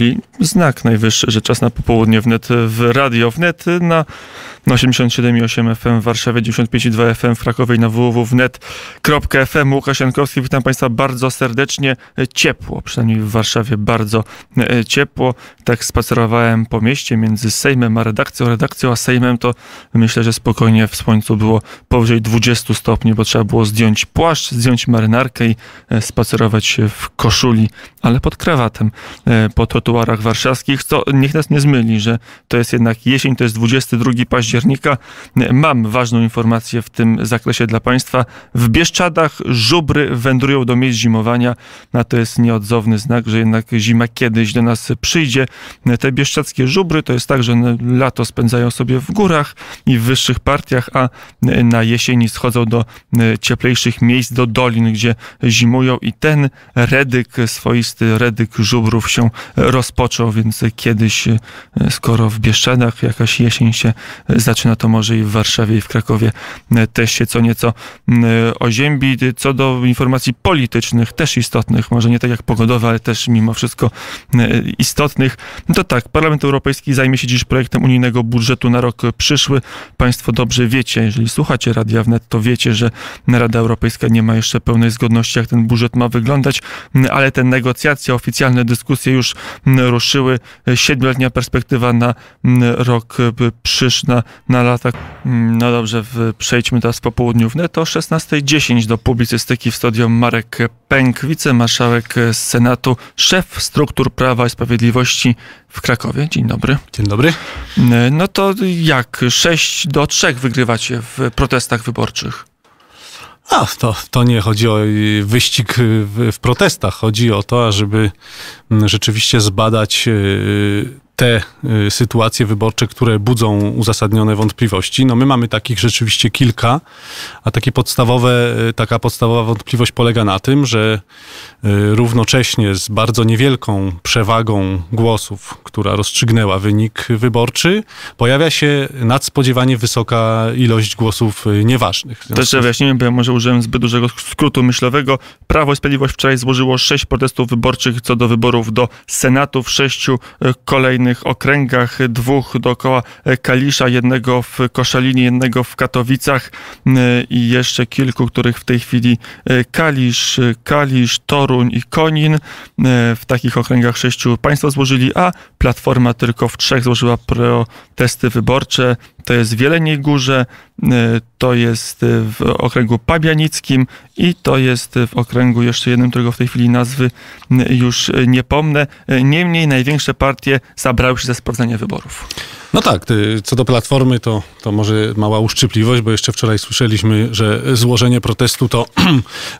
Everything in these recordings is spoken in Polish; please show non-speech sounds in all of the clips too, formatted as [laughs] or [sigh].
I znak najwyższy, że czas na popołudnie wnet w Radio Wnet na 87,8 FM w Warszawie, 95,2 FM w Krakowie i na www.wnet.fm. Łukasz Jankowski, witam Państwa bardzo serdecznie. Ciepło, przynajmniej w Warszawie bardzo e, ciepło. Tak spacerowałem po mieście między Sejmem a redakcją, redakcją a Sejmem to myślę, że spokojnie w słońcu było powyżej 20 stopni, bo trzeba było zdjąć płaszcz, zdjąć marynarkę i e, spacerować w koszuli, ale pod krawatem e, po to trotuarach warszawskich, co niech nas nie zmyli, że to jest jednak jesień, to jest 22 października. Mam ważną informację w tym zakresie dla Państwa. W Bieszczadach żubry wędrują do miejsc zimowania, a to jest nieodzowny znak, że jednak zima kiedyś do nas przyjdzie. Te bieszczadzkie żubry to jest tak, że lato spędzają sobie w górach i w wyższych partiach, a na jesieni schodzą do cieplejszych miejsc, do dolin, gdzie zimują i ten redyk, swoisty redyk żubrów się rozwija rozpoczął, więc kiedyś, e, skoro w Bieszczadach jakaś jesień się e, zaczyna, to może i w Warszawie i w Krakowie e, też się co nieco oziębi. Co do informacji politycznych, też istotnych, może nie tak jak pogodowe, ale też mimo wszystko istotnych, no to tak, Parlament Europejski zajmie się dziś projektem unijnego budżetu na rok przyszły. Państwo dobrze wiecie, jeżeli słuchacie Radia Wnet, to wiecie, że Rada Europejska nie ma jeszcze pełnej zgodności, jak ten budżet ma wyglądać, ale te negocjacje, oficjalne dyskusje już ruszyły. Siedmioletnia perspektywa na mm, rok y, przyszły, na, na lata. Mm, no dobrze, w, przejdźmy teraz po południu wnet o 16.10 do publicystyki w studium Marek Pęk, wicemarszałek Senatu, szef struktur Prawa i Sprawiedliwości w Krakowie. Dzień dobry. Dzień dobry. Y, no to jak? 6 do 3 wygrywacie w protestach wyborczych. A, to, to nie chodzi o y, wyścig y, w, w protestach. Chodzi o to, ażeby mm, rzeczywiście zbadać y, te y, sytuacje wyborcze, które budzą uzasadnione wątpliwości. No my mamy takich rzeczywiście kilka, a takie podstawowe, y, taka podstawowa wątpliwość polega na tym, że y, równocześnie z bardzo niewielką przewagą głosów, która rozstrzygnęła wynik wyborczy, pojawia się nadspodziewanie wysoka ilość głosów nieważnych. Też wyjaśnijmy, bo ja może użyłem zbyt dużego skrótu myślowego. Prawo i Sprawiedliwość wczoraj złożyło sześć protestów wyborczych co do wyborów do Senatu w sześciu kolejnych okręgach, dwóch dookoła Kalisza, jednego w Koszalinie, jednego w Katowicach y, i jeszcze kilku, których w tej chwili y, Kalisz, Kalisz, Toruń i Konin. Y, w takich okręgach sześciu państwo złożyli, a Platforma tylko w trzech złożyła protesty wyborcze. To jest Wieleniej Górze, to jest y, w okręgu pabianickim i to jest y, w okręgu jeszcze jednym, którego w tej chwili nazwy y, już nie pomnę. Niemniej największe partie zabrały się ze sprawdzenie wyborów. No tak, co do platformy, to, to może mała uszczypliwość, bo jeszcze wczoraj słyszeliśmy, że złożenie protestu to [clears throat]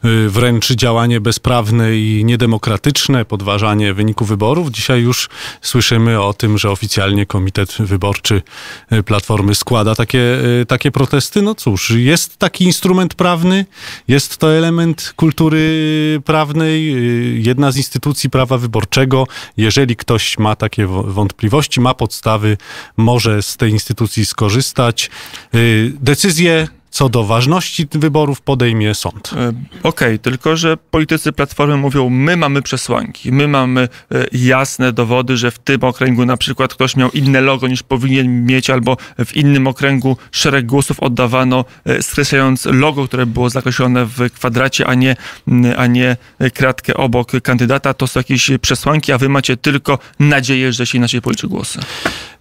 y, wręcz działanie bezprawne i niedemokratyczne, podważanie wyniku wyborów. Dzisiaj już słyszymy o tym, że oficjalnie Komitet Wyborczy y, Platformy składa takie, y, takie protesty. No cóż, jest taki instrument prawny, jest to element kultury prawnej, jedna z instytucji prawa wyborczego. Jeżeli ktoś ma takie wątpliwości, ma podstawy, może z tej instytucji skorzystać. Y, decyzje co do ważności wyborów podejmie sąd. E, okej, okay, tylko że politycy Platformy mówią, my mamy przesłanki, my mamy e, jasne dowody, że w tym okręgu na przykład ktoś miał inne logo niż powinien mieć, albo w innym okręgu szereg głosów oddawano e, skreślając logo, które było zakreślone w kwadracie, a nie, a nie kratkę obok kandydata. To są jakieś przesłanki, a wy macie tylko nadzieję, że się inaczej policzy głosy.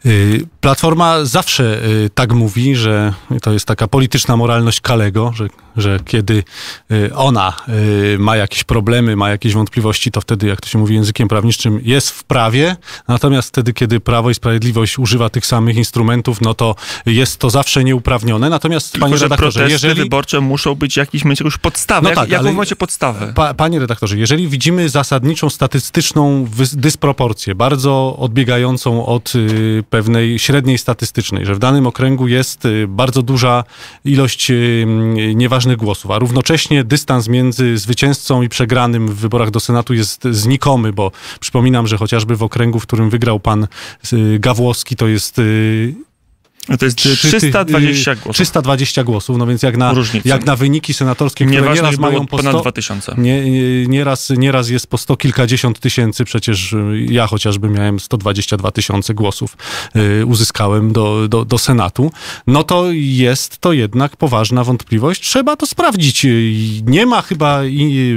Y, Platforma zawsze y, tak mówi, że to jest taka polityczna moralność Kalego, że że kiedy y, ona y, ma jakieś problemy, ma jakieś wątpliwości, to wtedy, jak to się mówi językiem prawniczym, jest w prawie, natomiast wtedy, kiedy Prawo i Sprawiedliwość używa tych samych instrumentów, no to jest to zawsze nieuprawnione. Natomiast, Tylko, panie redaktorze, jeżeli... wyborcze muszą być jakieś mieć jakąś podstawę. No jak, tak, jaką macie podstawę? Pa, panie redaktorze, jeżeli widzimy zasadniczą statystyczną dysproporcję, bardzo odbiegającą od y, pewnej średniej statystycznej, że w danym okręgu jest y, bardzo duża ilość y, nieważnych ważnych głosów, a równocześnie dystans między zwycięzcą i przegranym w wyborach do Senatu jest znikomy, bo przypominam, że chociażby w okręgu, w którym wygrał pan y, Gawłowski, to jest y, no to jest 320 y, głosów. 320 głosów, no więc jak na, jak na wyniki senatorskie, które Nieważne nieraz mają po 100, ponad 2000. Nie, nie, nieraz, nieraz jest po sto kilkadziesiąt tysięcy, przecież y, ja chociażby miałem 122 tysiące głosów y, uzyskałem do, do, do Senatu, no to jest to jednak poważna wątpliwość. Trzeba to sprawdzić. Y, nie ma chyba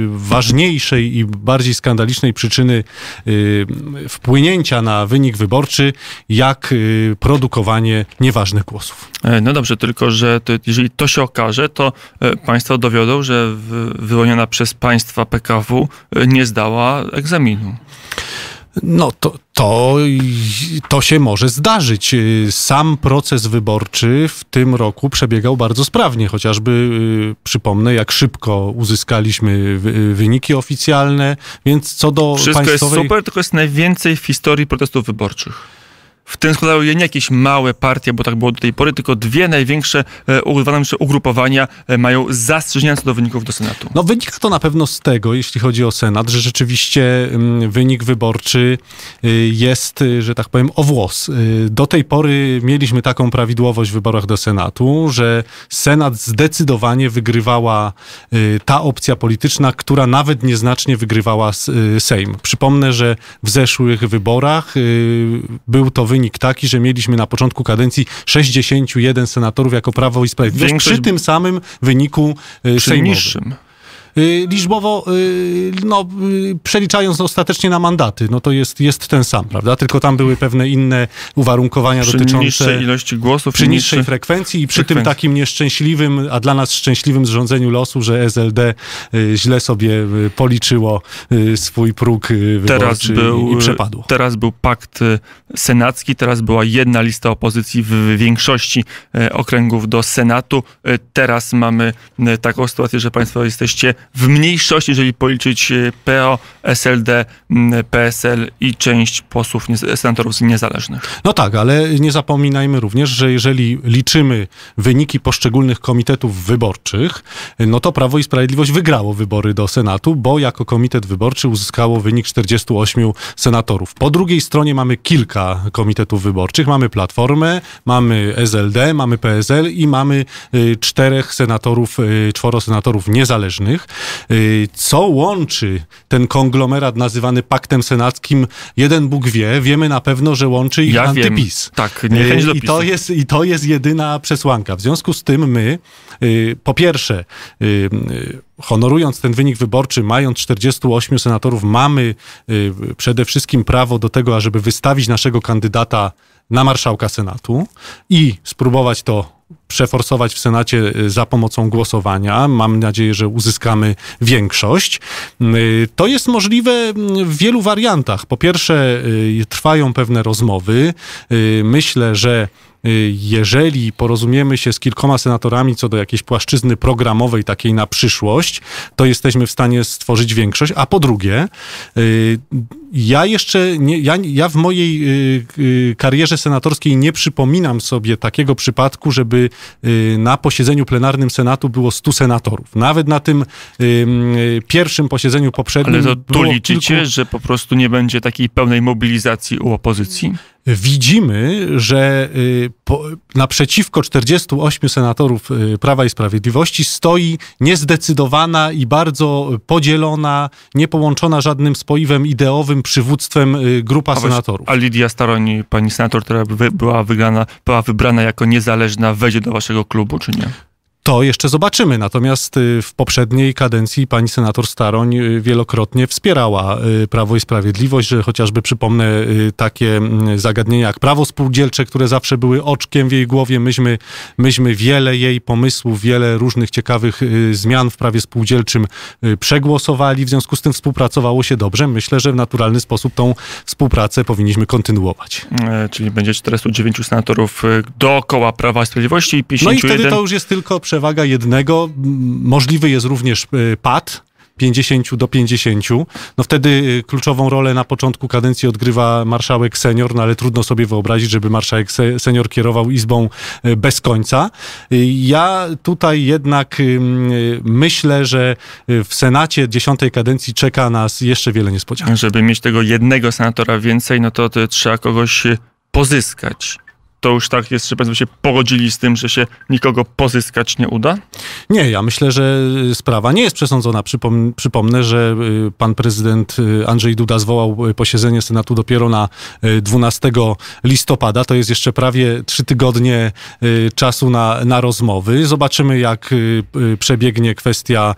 ważniejszej i bardziej skandalicznej przyczyny y, wpłynięcia na wynik wyborczy, jak y, produkowanie nieważnych ważnych głosów. E, no dobrze, tylko że to, jeżeli to się okaże, to e, państwo dowiodą, że wyłoniona przez państwa PKW e, nie zdała egzaminu. No to, to, to się może zdarzyć. Sam proces wyborczy w tym roku przebiegał bardzo sprawnie, chociażby przypomnę, jak szybko uzyskaliśmy wyniki oficjalne, więc co do Wszystko państwowej... jest super, tylko jest najwięcej w historii protestów wyborczych. W tym składały je nie jakieś małe partie, bo tak było do tej pory, tylko dwie największe e, największe ugrupowania e, mają zastrzeżenia co do wyników do Senatu. No wynika to na pewno z tego, jeśli chodzi o Senat, że rzeczywiście mm, wynik wyborczy y, jest, y, że tak powiem, o włos. Y, do tej pory mieliśmy taką prawidłowość w wyborach do Senatu, że Senat zdecydowanie wygrywała ta opcja polityczna, która nawet nieznacznie wygrywała Sejm. Przypomnę, że w zeszłych wyborach był to wynik wynik taki, że mieliśmy na początku kadencji 61 senatorów jako Prawo i Sprawiedliwość Większość... przy tym samym wyniku e, przy sejmowym. niższym. Y, liczbowo, y, no, y, przeliczając ostatecznie na mandaty, no to jest, jest ten sam, prawda? Tylko tam były pewne inne uwarunkowania przy dotyczące... Przy niższej ilości głosów. Przy niższej frekwencji i przy frekwencji. tym takim nieszczęśliwym, a dla nas szczęśliwym zrządzeniu losu, że SLD źle sobie policzyło swój próg wyborczy był, i przepadło. Teraz był pakt senacki, teraz była jedna lista opozycji w większości okręgów do Senatu. Teraz mamy taką sytuację, że państwo jesteście w mniejszości, jeżeli policzyć y, PO, SLD, PSL i część posłów, senatorów niezależnych. No tak, ale nie zapominajmy również, że jeżeli liczymy wyniki poszczególnych komitetów wyborczych, no to Prawo i Sprawiedliwość wygrało wybory do Senatu, bo jako komitet wyborczy uzyskało wynik 48 senatorów. Po drugiej stronie mamy kilka komitetów wyborczych. Mamy Platformę, mamy SLD, mamy PSL i mamy y, czterech senatorów, y, czworo senatorów niezależnych. Y, co łączy ten konglomerat nazywany Paktem Senackim? Jeden Bóg wie, wiemy na pewno, że łączy ich ja antypis. Wiem. Tak, niechęć y, do I to, jest, I to jest jedyna przesłanka. W związku z tym my, y, po pierwsze, honorując ten wynik wyborczy, mając 48 senatorów, mamy przede wszystkim prawo do tego, ażeby wystawić naszego kandydata na marszałka Senatu i spróbować to przeforsować w Senacie y, za pomocą głosowania. Mam nadzieję, że uzyskamy większość. Y, to jest możliwe mm, w wielu wariantach. Po pierwsze, y, trwają pewne rozmowy. Myślę, że jeżeli porozumiemy się z kilkoma senatorami co do jakiejś płaszczyzny programowej, takiej na przyszłość, to jesteśmy w stanie stworzyć większość. A po drugie, ja jeszcze, nie, ja, ja w mojej karierze senatorskiej nie przypominam sobie takiego przypadku, żeby Y, na posiedzeniu plenarnym Senatu było 100 senatorów. Nawet na tym y, y, pierwszym posiedzeniu poprzednim. Ale to, to liczycie, kilku... że po prostu nie będzie takiej pełnej mobilizacji u opozycji? widzimy, że y, po, naprzeciwko 48 senatorów y, Prawa i Sprawiedliwości stoi niezdecydowana i bardzo podzielona, niepołączona żadnym spoiwem ideowym przywództwem y, grupa a senatorów. a Lidia Staroń, pani senator, która była, wygrana, była wybrana jako niezależna, wejdzie do waszego klubu, czy nie? To jeszcze zobaczymy. Natomiast y, w poprzedniej kadencji pani senator Staroń y, wielokrotnie wspierała y, Prawo i Sprawiedliwość, że chociażby przypomnę takie mm, zagadnienia jak prawo spółdzielcze, które zawsze były oczkiem w jej głowie. Myśmy, myśmy wiele jej pomysłów, wiele różnych ciekawych zmian w prawie spółdzielczym przegłosowali. W związku z tym współpracowało się dobrze. Myślę, że w naturalny sposób tą współpracę powinniśmy kontynuować. E, czyli będzie 409 senatorów dookoła Prawa i Sprawiedliwości i 51... No i wtedy to już jest tylko przewaga jednego, możliwy jest również y, pad, 50 do 50. No wtedy y, kluczową rolę na początku kadencji odgrywa marszałek senior, no ale trudno sobie wyobrazić, żeby marszałek se senior kierował izbą y, bez końca. Ja tutaj jednak myślę, że w Senacie dziesiątej kadencji czeka nas jeszcze wiele niespodzianek. Żeby mieć tego jednego senatora więcej, no to trzeba kogoś pozyskać to już tak jest, że Państwo się pogodzili z tym, że się nikogo pozyskać nie uda? Nie, ja myślę, że y, sprawa nie jest przesądzona. Przypom przypomnę, że y, pan prezydent y, Andrzej Duda zwołał posiedzenie Senatu dopiero na 12 listopada. To jest jeszcze prawie trzy tygodnie czasu na, na rozmowy. Zobaczymy, jak przebiegnie kwestia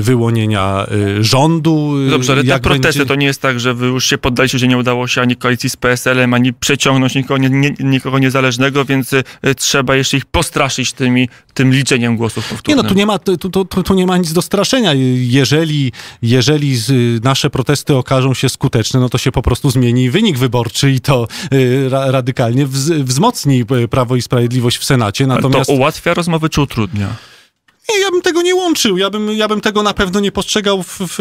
wyłonienia rządu. Dobrze, ale te protesty będzie... to nie jest tak, że wy już się poddaliście, że nie udało się ani koalicji z PSL-em, ani przeciągnąć nikogo, nie, nikogo nie niezależnego, więc y, trzeba jeszcze ich postraszyć tymi, tym liczeniem głosów Nie no, tu nie ma, tu, tu, tu nie ma nic do straszenia. Jeżeli, jeżeli y, nasze protesty okażą się skuteczne, no to się po prostu zmieni wynik wyborczy i to y, ra radykalnie wz wzmocni Prawo i Sprawiedliwość w Senacie. Natomiast... to ułatwia rozmowy czy utrudnia? Nie, ja bym tego nie łączył. Ja bym, ja bym tego na pewno nie postrzegał w, w,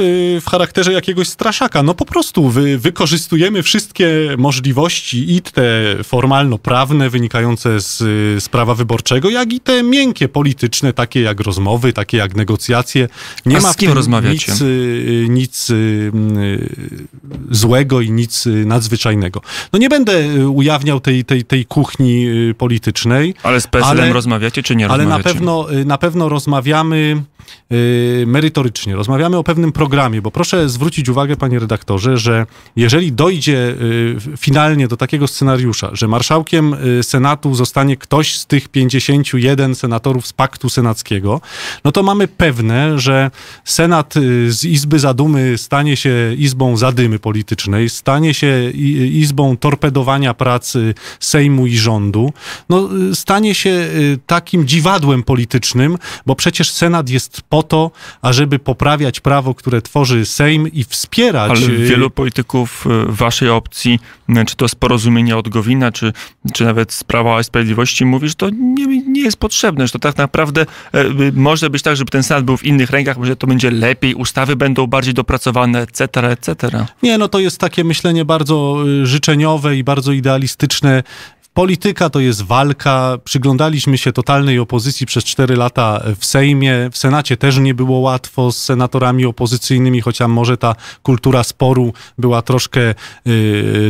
w charakterze jakiegoś straszaka. No po prostu wy, wykorzystujemy wszystkie możliwości i te formalno-prawne wynikające z, z prawa wyborczego, jak i te miękkie polityczne, takie jak rozmowy, takie jak negocjacje. Nie A ma z kim Nic, y, nic y, y, złego i nic nadzwyczajnego. No nie będę ujawniał tej, tej, tej kuchni politycznej. Ale z PSL-em rozmawiacie czy nie ale rozmawiacie? Ale na pewno, na pewno rozmawiacie rozmawiamy y, merytorycznie, rozmawiamy o pewnym programie, bo proszę zwrócić uwagę, panie redaktorze, że jeżeli dojdzie y, finalnie do takiego scenariusza, że marszałkiem y, Senatu zostanie ktoś z tych 51 senatorów z Paktu Senackiego, no to mamy pewne, że Senat z Izby Zadumy stanie się Izbą Zadymy Politycznej, stanie się Izbą torpedowania pracy Sejmu i rządu, no, stanie się takim dziwadłem politycznym, bo przecież Senat jest po to, ażeby poprawiać prawo, które tworzy Sejm i wspierać... Ale y, wielu polityków y, waszej opcji, y, czy to z porozumienia od Gowina, czy, czy nawet z Prawa i Sprawiedliwości mówi, że to nie, nie jest potrzebne, że to tak naprawdę e, może być tak, żeby ten Senat był w innych rękach, może to będzie lepiej, ustawy będą bardziej dopracowane, etc., etc. Nie, no to jest takie myślenie bardzo życzeniowe i bardzo idealistyczne Polityka to jest walka. Przyglądaliśmy się totalnej opozycji przez 4 lata w Sejmie. W Senacie też nie było łatwo z senatorami opozycyjnymi, chociaż może ta kultura sporu była troszkę y,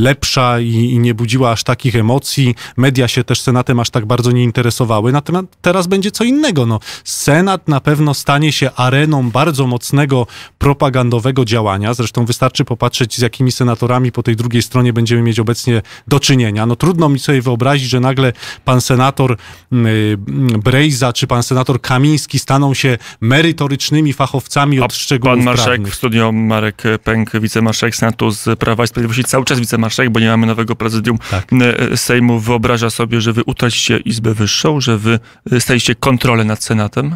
lepsza i, i, nie budziła aż takich emocji. Media się też Senatem aż tak bardzo nie interesowały. Natomiast teraz będzie co innego. No, Senat na pewno stanie się areną bardzo mocnego propagandowego działania. Zresztą wystarczy popatrzeć, z jakimi senatorami po tej drugiej stronie będziemy mieć obecnie do czynienia. No trudno mi sobie wyobrazić, wyobrazić, że nagle pan senator mm, mm, Brejza czy pan senator Kamiński staną się merytorycznymi fachowcami od A szczegółów Pan marszałek prawnych. w studiu, Marek Pęk, wicemarszałek Senatu z Prawa i Sprawiedliwości, cały czas wicemarszałek, bo nie mamy nowego prezydium tak. E, Sejmu, wyobraża sobie, że wy utracicie Izbę Wyższą, że wy e, staliście kontrolę nad Senatem?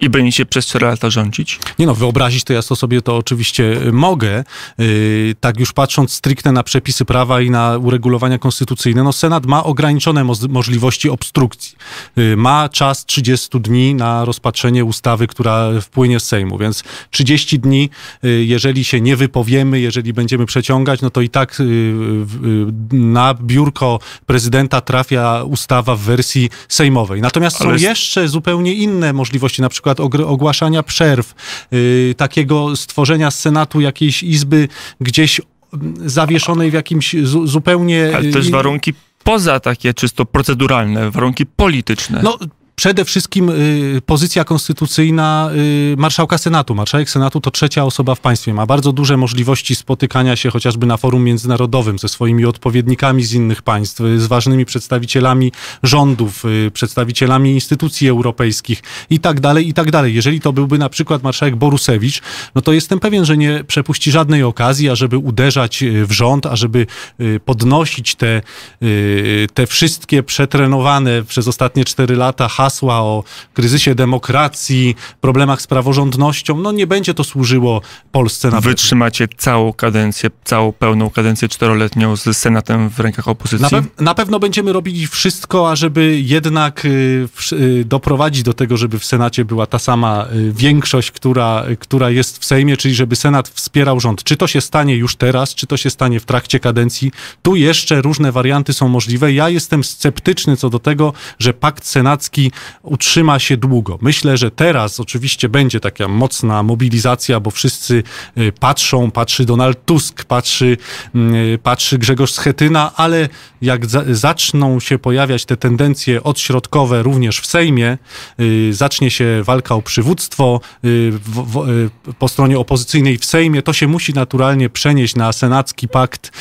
I będziecie przez 4 lata rządzić? Nie no, wyobrazić to ja to sobie to oczywiście y, mogę. Yy, tak już patrząc stricte na przepisy prawa i na uregulowania konstytucyjne, no Senat ma ograniczone mo możliwości obstrukcji. Yy, ma czas 30 dni na rozpatrzenie ustawy, która wpłynie z Sejmu, więc 30 dni, yy, jeżeli się nie wypowiemy, jeżeli będziemy przeciągać, no to i tak y, y, na biurko prezydenta trafia ustawa w wersji sejmowej. Natomiast Ale... są jeszcze zupełnie inne możliwości, na przykład przykład ogłaszania przerw, y, takiego stworzenia z Senatu jakiejś izby gdzieś mm, zawieszonej w jakimś zupełnie... Ale też y, warunki poza takie czysto proceduralne, warunki polityczne. No przede wszystkim y, pozycja konstytucyjna y, marszałka Senatu. Marszałek Senatu to trzecia osoba w państwie. Ma bardzo duże możliwości spotykania się chociażby na forum międzynarodowym ze swoimi odpowiednikami z innych państw, y, z ważnymi przedstawicielami rządów, przedstawicielami instytucji europejskich i tak dalej, i tak dalej. Jeżeli to byłby na przykład marszałek Borusewicz, no to jestem pewien, że nie przepuści żadnej okazji, ażeby uderzać w rząd, ażeby podnosić te, te wszystkie przetrenowane przez ostatnie cztery lata hasła o kryzysie demokracji, problemach z praworządnością, no nie będzie to służyło Polsce na Wytrzymacie całą kadencję, całą pełną kadencję czteroletnią z Senatem w rękach opozycji? Na, na pewno będziemy robili wszystko, ażeby jednak y, y, doprowadzić do tego, żeby w Senacie była ta sama y, większość, która, y, która jest w Sejmie, czyli żeby Senat wspierał rząd. Czy to się stanie już teraz, czy to się stanie w trakcie kadencji? Tu jeszcze różne warianty są możliwe. Ja jestem sceptyczny co do tego, że pakt senacki utrzyma się długo. Myślę, że teraz oczywiście będzie taka mocna mobilizacja, bo wszyscy y, patrzą, patrzy Donald Tusk, patrzy, mm, patrzy Grzegorz Schetyna, ale jak za zaczną się pojawiać te tendencje odśrodkowe również w Sejmie, y, zacznie się walka o przywództwo y, w, w, po stronie opozycyjnej w Sejmie, to się musi naturalnie przenieść na senacki pakt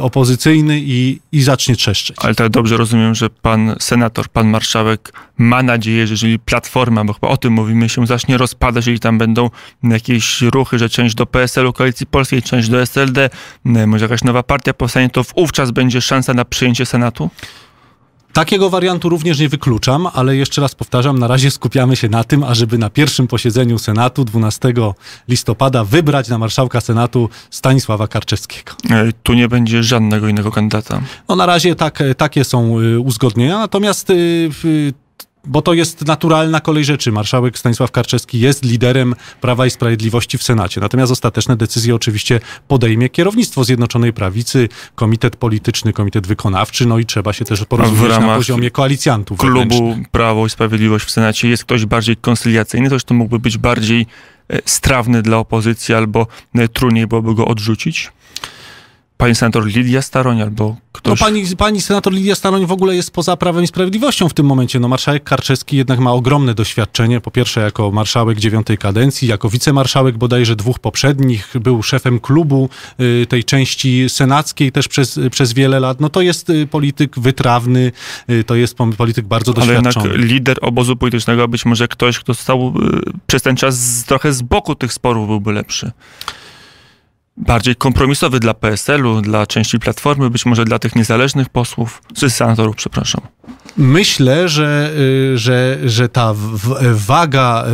opozycyjny i, i zacznie trzeszczeć. Ale tak dobrze rozumiem, że pan senator, pan marszałek ma ma nadzieję, że jeżeli Platforma, bo chyba o tym mówimy, się zacznie rozpadać, jeżeli tam będą jakieś ruchy, że część do PSL-u, Koalicji Polskiej, część do SLD, może jakaś nowa partia powstanie, to wówczas będzie szansa na przyjęcie Senatu? Takiego wariantu również nie wykluczam, ale jeszcze raz powtarzam, na razie skupiamy się na tym, ażeby na pierwszym posiedzeniu Senatu 12 listopada wybrać na marszałka Senatu Stanisława Karczewskiego. E, tu nie będzie żadnego innego kandydata. No na razie tak, e, takie są e, uzgodnienia, natomiast bo to jest naturalna kolej rzeczy. Marszałek Stanisław Karczewski jest liderem Prawa i Sprawiedliwości w Senacie. Natomiast ostateczne decyzje oczywiście podejmie kierownictwo Zjednoczonej Prawicy, komitet polityczny, komitet wykonawczy, no i trzeba się też porozumieć na poziomie koalicjantów. klubu Prawo i Sprawiedliwość w Senacie jest ktoś bardziej koncyliacyjny, ktoś to mógłby być bardziej e, strawny dla opozycji albo e, trudniej byłoby go odrzucić? pani senator Lidia Staroń albo ktoś... No pani, pani senator Lidia Staroń w ogóle jest poza Prawem i Sprawiedliwością w tym momencie. No marszałek Karczewski jednak ma ogromne doświadczenie, po pierwsze jako marszałek dziewiątej kadencji, jako wicemarszałek bodajże dwóch poprzednich, był szefem klubu y, tej części senackiej też przez, przez wiele lat. No to jest y, polityk wytrawny, y, to jest polityk bardzo doświadczony. Ale jednak lider obozu politycznego, być może ktoś, kto stał y, przez ten czas z, trochę z boku tych sporów byłby lepszy bardziej kompromisowy dla PSL-u, dla części Platformy, być może dla tych niezależnych posłów, czy senatorów, przepraszam. Myślę, że, y, że, że ta waga,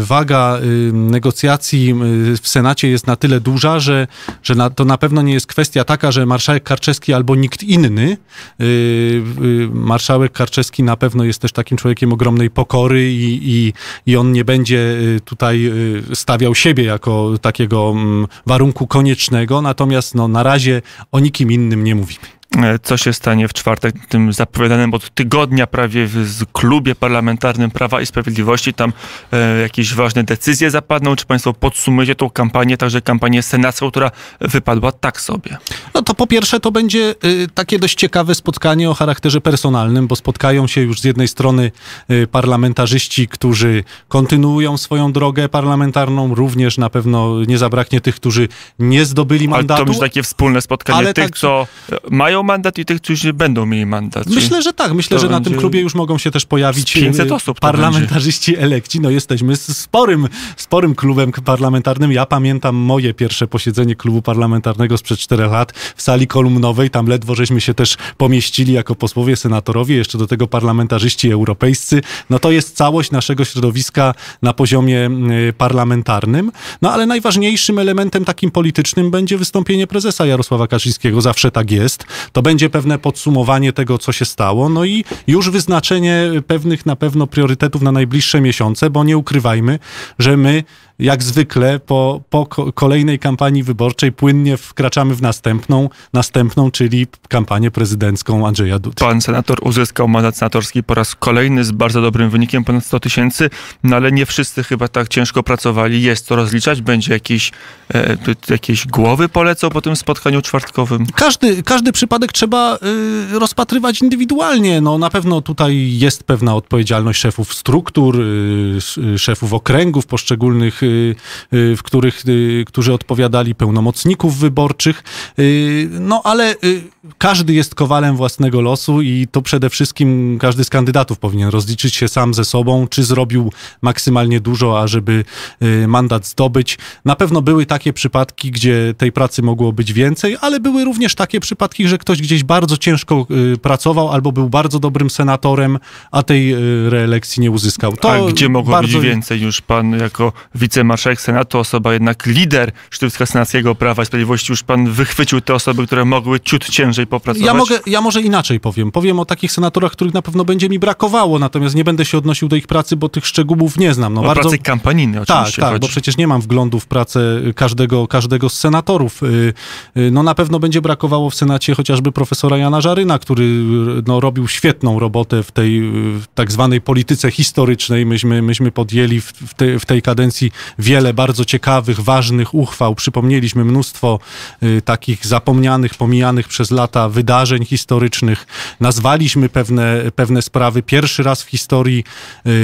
y, waga y, negocjacji w Senacie jest na tyle duża, że, że na, to na pewno nie jest kwestia taka, że marszałek Karczewski albo nikt inny. Marszałek Karczewski na pewno jest też takim człowiekiem ogromnej pokory i, i, i on nie będzie tutaj stawiał siebie jako takiego mm, warunku koniecznego, natomiast no, na razie o nikim innym nie mówimy. E, co się stanie w czwartek, tym zapowiadanym od tygodnia prawie w klubie parlamentarnym Prawa i Sprawiedliwości. Tam e, jakieś ważne decyzje zapadną. Czy państwo podsumujecie tą kampanię, także kampanię senacką, która wypadła tak sobie? No to po pierwsze to będzie y, takie dość ciekawe spotkanie o charakterze personalnym, bo spotkają się już z jednej strony y, parlamentarzyści, którzy kontynuują swoją drogę parlamentarną, również na pewno nie zabraknie tych, którzy nie zdobyli mandatu. Ale to będzie takie wspólne spotkanie tych, tak, co mają mandat i tych, którzy będą mieli mandat. Myślę, że tak. Myślę, że na tym klubie już mogą się też pojawić 500 osób parlamentarzyści będzie. elekci. No jesteśmy sporym, sporym klubem parlamentarnym. Ja pamiętam moje pierwsze posiedzenie klubu parlamentarnego sprzed 4 lat w sali kolumnowej. Tam ledwo żeśmy się też pomieścili jako posłowie, senatorowie, jeszcze do tego parlamentarzyści europejscy. No to jest całość naszego środowiska na poziomie y, parlamentarnym. No ale najważniejszym elementem takim politycznym będzie wystąpienie prezesa Jarosława Kaczyńskiego. Zawsze tak jest to będzie pewne podsumowanie tego, co się stało, no i już wyznaczenie pewnych na pewno priorytetów na najbliższe miesiące, bo nie ukrywajmy, że my jak zwykle po, po kolejnej kampanii wyborczej płynnie wkraczamy w następną, następną, czyli kampanię prezydencką Andrzeja Dudy. Pan senator uzyskał mandat senatorski po raz kolejny z bardzo dobrym wynikiem, ponad 100 tysięcy, no ale nie wszyscy chyba tak ciężko pracowali. Jest to rozliczać, będzie jakieś, e, jakieś głowy polecą po tym spotkaniu czwartkowym. Każdy, każdy przypadek trzeba y, rozpatrywać indywidualnie. No, na pewno tutaj jest pewna odpowiedzialność szefów struktur, y, y szefów okręgów poszczególnych Y, y, w których, y, którzy odpowiadali, pełnomocników wyborczych. No ale każdy jest kowalem własnego losu i to przede wszystkim każdy z kandydatów powinien rozliczyć się sam ze sobą, czy zrobił maksymalnie dużo, ażeby y, mandat zdobyć. Na pewno były takie przypadki, gdzie tej pracy mogło być więcej, ale były również takie przypadki, że ktoś gdzieś bardzo ciężko y, pracował albo był bardzo dobrym senatorem, a tej y, reelekcji nie uzyskał. To a gdzie mogło bardzo... być więcej już pan jako wicemarszałek Senatu, osoba jednak lider Sztywska Senackiego Prawa i Sprawiedliwości, już pan wychwycił te osoby, które mogły ciut ciężko popracować. Ja, mogę, ja może inaczej powiem. Powiem o takich senatorach, których na pewno będzie mi brakowało, natomiast nie będę się odnosił do ich pracy, bo tych szczegółów nie znam. No, o no, bardzo... pracy kampaniny oczywiście. Tak, tak, bo przecież nie mam wglądu w pracę każdego, każdego z senatorów. Y, y, no na pewno będzie brakowało w Senacie chociażby profesora Jana Żaryna, który no, robił świetną robotę w tej w y, tak zwanej polityce historycznej. Myśmy, myśmy podjęli w, w, te, w tej kadencji wiele bardzo ciekawych, ważnych uchwał. Przypomnieliśmy mnóstwo y, takich zapomnianych, pomijanych przez lata lata wydarzeń historycznych. Nazwaliśmy pewne, pewne sprawy pierwszy raz w historii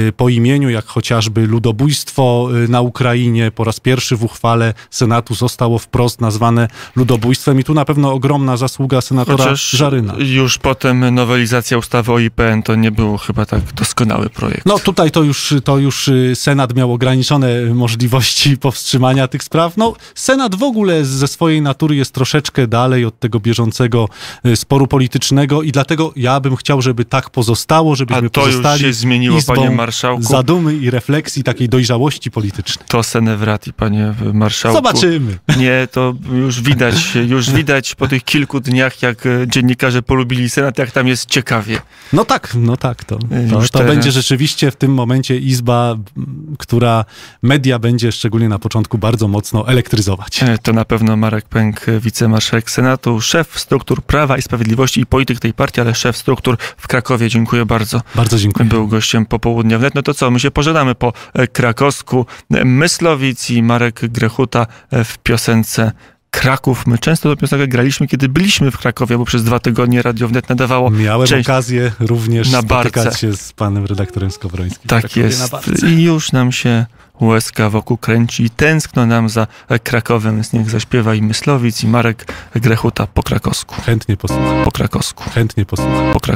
y, po imieniu, jak chociażby ludobójstwo y, na Ukrainie. Po raz pierwszy w uchwale Senatu zostało wprost nazwane ludobójstwem i tu na pewno ogromna zasługa senatora Chociaż Żaryna. Już potem nowelizacja ustawy o IPN to nie było chyba tak doskonały projekt. No tutaj to już, to już y, Senat miał ograniczone możliwości [laughs] powstrzymania tych spraw. No, Senat w ogóle ze swojej natury jest troszeczkę dalej od tego bieżącego Y, sporu politycznego i dlatego ja bym chciał, żeby tak pozostało, żebyśmy A to pozostali już się zmieniło, panie marszałku. zadumy i refleksji takiej dojrzałości politycznej. To senewrati, panie marszałku. Zobaczymy. Nie, to już widać, już widać po tych kilku dniach, jak e, dziennikarze polubili Senat, jak tam jest ciekawie. No tak, no tak, to, to, to będzie rzeczywiście w tym momencie izba, która media będzie szczególnie na początku bardzo mocno elektryzować. E, to na pewno Marek Pęk, e, wicemarszałek Senatu, szef struktury struktur Prawa i Sprawiedliwości i polityk tej partii, ale szef struktur w Krakowie. Dziękuję bardzo. Bardzo dziękuję. Był gościem popołudnia wnet. No to co, my się pożegnamy po e, krakowsku e, Myslowic i Marek Grechuta e, w piosence Kraków. My często tę piosenkę graliśmy, kiedy byliśmy w Krakowie, bo przez dwa tygodnie Radio Wnet nadawało. Miałem część... okazję również na spotykać barce. się z panem redaktorem Skowrońskim. Tak jest. I już nam się łezka wokół kręci i tęskno nam za Krakowem, z niech zaśpiewa i Myslowic, i Marek Grechuta po krakowsku. Chętnie posłucham. Po krakowsku. Chętnie posłucham. Po krakowsku.